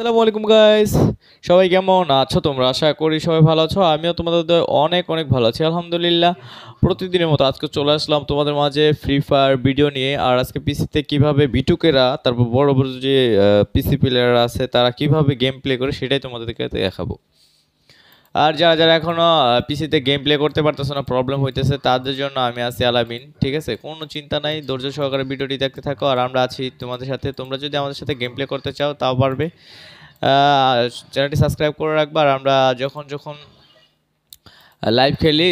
আসসালামু আলাইকুম গাইস সবাই কেমন আছো তোমরা আশা করি সবাই ভালো আছো আমিও তোমাদের অনেক অনেক ভালো আছি আলহামদুলিল্লাহ প্রতিদিনের মতো আজকে চলে আসলাম তোমাদের মাঝে ফ্রি ফায়ার ভিডিও নিয়ে আর আজকে পিসিতে কিভাবে বিটুকেরা তারপর বড় বড় যে পিসি প্লেয়াররা আছে তারা কিভাবে গেম প্লে করে সেটাই তোমাদেরকে দেখাবো আর যারা যারা এখনও পিসিতে গেম প্লে করতে পারতেছে না প্রবলেম হইতেছে তাদের জন্য আমি আছি আলামিন ঠিক আছে কোনো চিন্তা নাই ধৈর্য সহকারে ভিডিওটি দেখতে থাকো আর আমরা আছি তোমাদের সাথে তোমরা যদি আমাদের সাথে গেম প্লে করতে চাও তাও পারবে চ্যানেলটি সাবস্ক্রাইব করে রাখবা আর আমরা যখন যখন লাইভ খেলি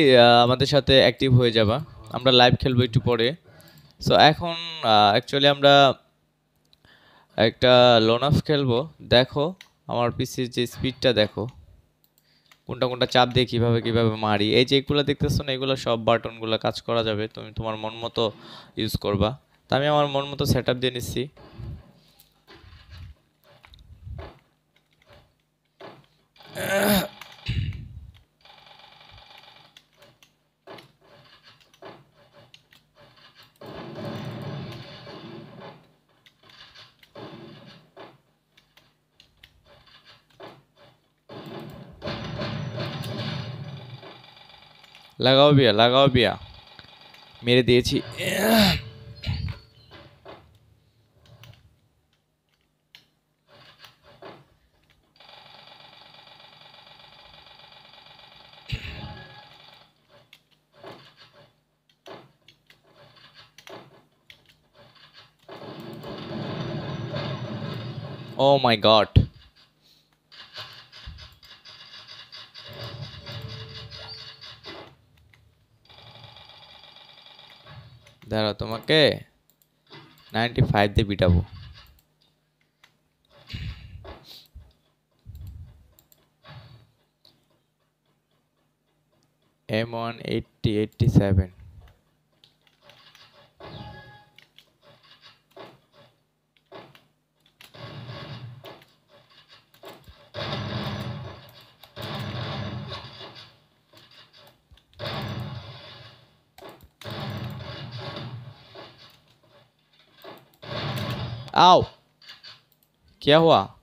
আমাদের সাথে অ্যাক্টিভ হয়ে যাবা আমরা লাইভ খেলবো একটু পরে সো এখন অ্যাকচুয়ালি আমরা একটা লোন অফ খেলবো দেখো আমার পিসির যে স্পিডটা দেখো কোনটা কোনটা চাপ দিয়ে কীভাবে কীভাবে মারি এই যে এগুলো দেখতেছো না এগুলো সব বাটনগুলো কাজ করা যাবে তুমি তোমার মন মতো ইউজ করবা তা আমি আমার মন মতো সেট দিয়ে নিচ্ছি লাগাও বিয়া লাগাও বিয়া মেরে দিয়েছি Oh my god. Okay ninety five দিয়ে পিটাবো M one eighty eighty seven Au. Que é rua.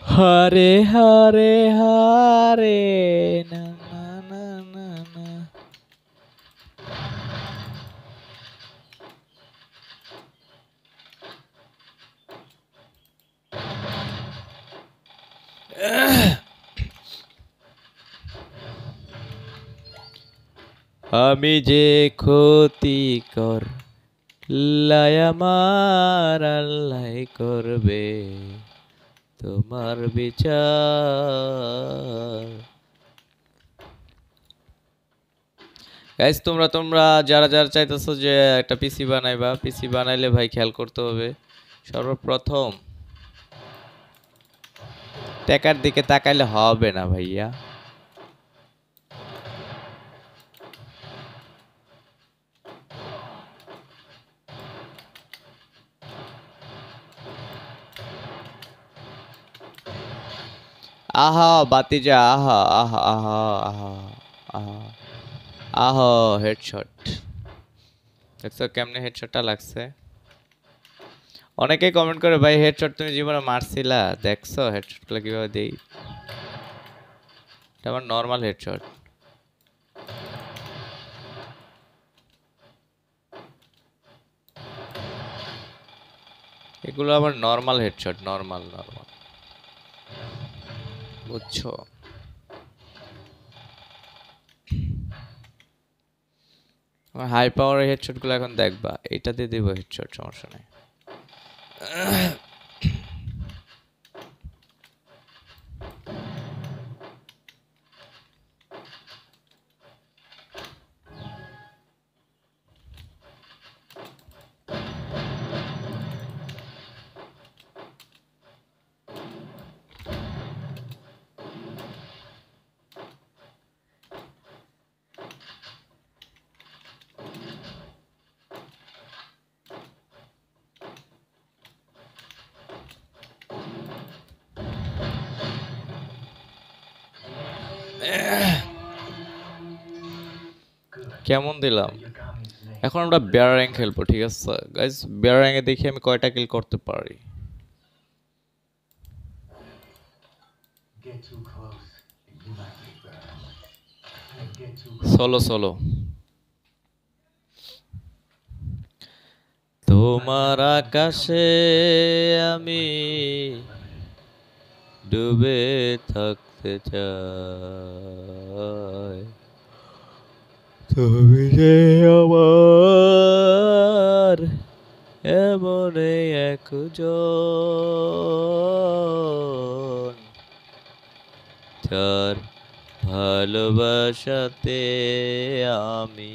Hare Hare Hare na, na, na, na, na. Ugh. আমি যে ক্ষতি কর আমার আল্লাহ করবে তোমার বিচার গাইস তোমরা তোমরা যারা যারা চাইতেছো যে একটা পিসি বানাইবা পিসি বানাইলে ভাই খেয়াল করতে হবে সর্বপ্রথম টেকার দিকে তাকাইলে হবে না ভাইয়া আহা বাতিজা আহা আহা আহা আহা আহা আহা হেডশট দেখছো কেমনে হেডশটটা লাগছে অনেকে কমেন্ট করে ভাই হেডশট তুমি জীবনে মারছিলা দেখছো হেডশটগুলো কীভাবে দিই এটা আমার নর্মাল হেডশট এগুলো আমার নর্মাল হেডশট নর্মাল নর্মাল বুঝছো হাই হাই পাওয়ারের হেডশটগুলো এখন দেখবা এটা দিয়ে দেবো হেডশট সমস্যা নেই কেমন দিলাম এখন আমরা বেয়ার র্যাঙ্ক খেলবো ঠিক আছে গাইজ বেয়ার র্যাঙ্কে দেখি আমি কয়টা কিল করতে পারি সলো সলো তোমার আকাশে আমি ডুবে থাক করতে চাই তুমি যে আমার এমন এক যার ভালোবাসাতে আমি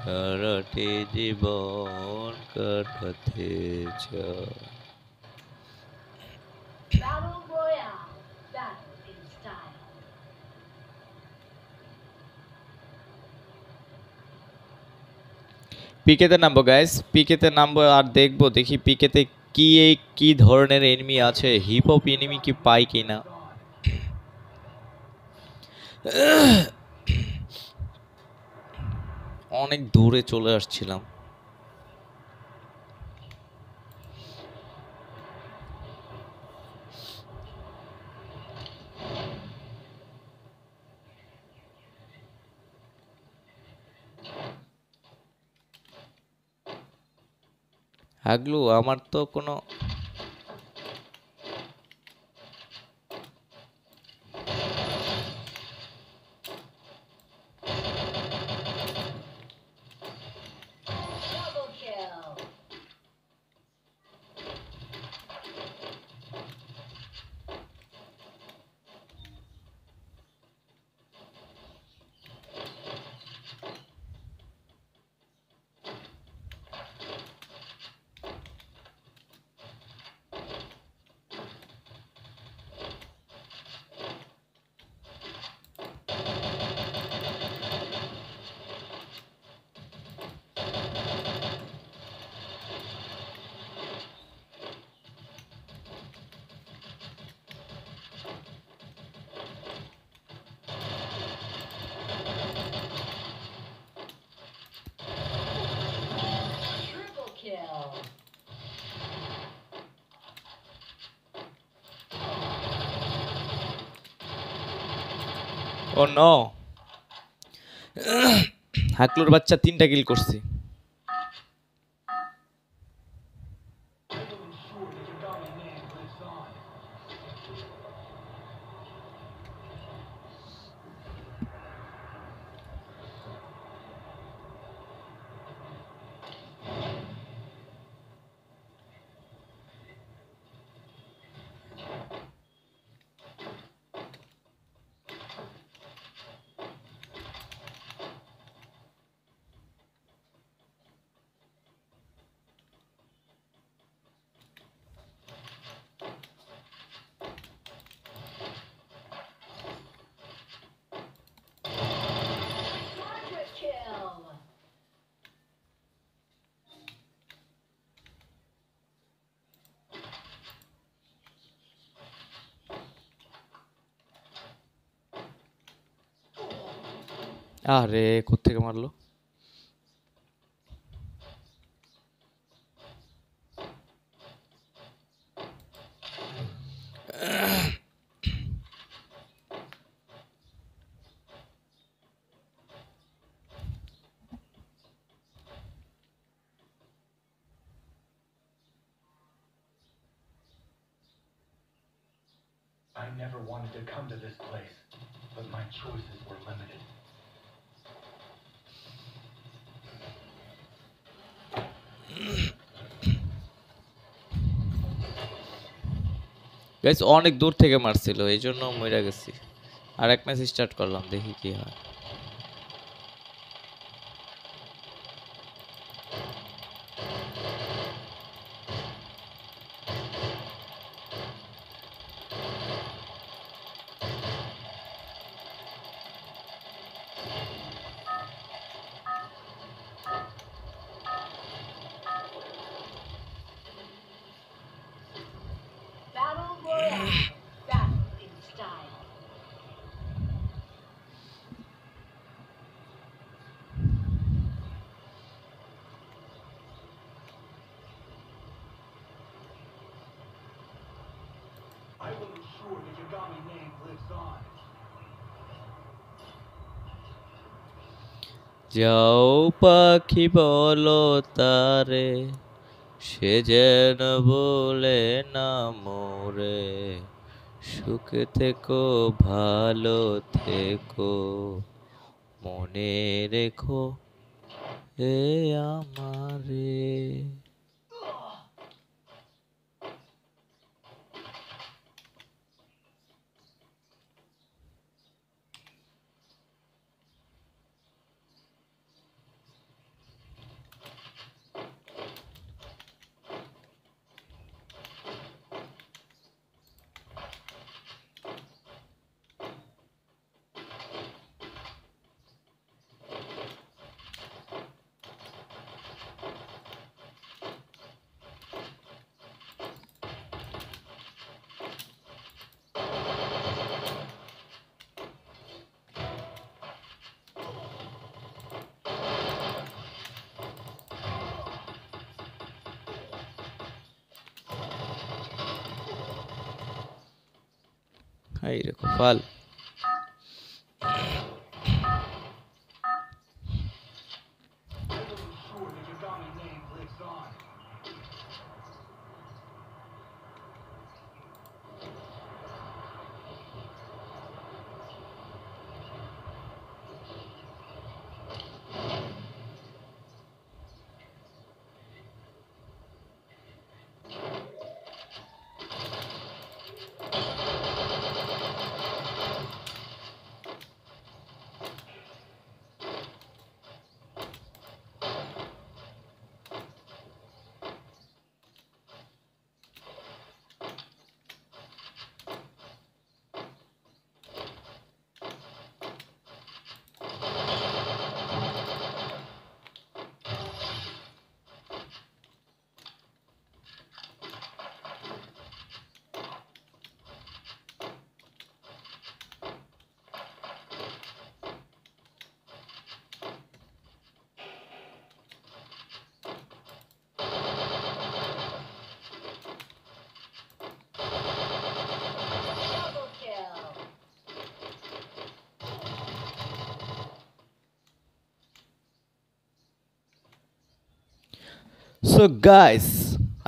সারাটি জীবন কাটাতে চাই পিকেতে নামবো গাইস পিকেতে নামবো আর দেখবো দেখি পিকেতে কি এই কি ধরনের এনিমি আছে হিপ হপ এনিমি কি পাই কি না অনেক দূরে চলে আসছিলাম আগলু আমার তো কোনো ও oh ন হাকলুর বাচ্চা তিনটা কিল করছি আরে মারলো I never wanted to come to this place, but my choices were limited. Guys অনেক দূর থেকে মারছিল এই জন্য মরে গেছি আর এক ম্যাচ স্টার্ট করলাম দেখি কি হয় sure the Yagami name lives on. যাও পাখি বলো তারে সে যেন বলে না মোরে সুখে থেকো ভালো থেকো মনে রেখো এ আমারে হাই রে সো গাইস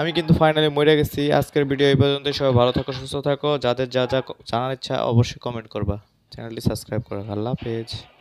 আমি কিন্তু ফাইনালি মরে গেছি আজকের ভিডিও এই পর্যন্ত সবাই ভালো থাকো সুস্থ থাকো যাদের যা যা জানার ইচ্ছা অবশ্যই কমেন্ট করবা চ্যানেলটি সাবস্ক্রাইব করা আল্লাহ পেজ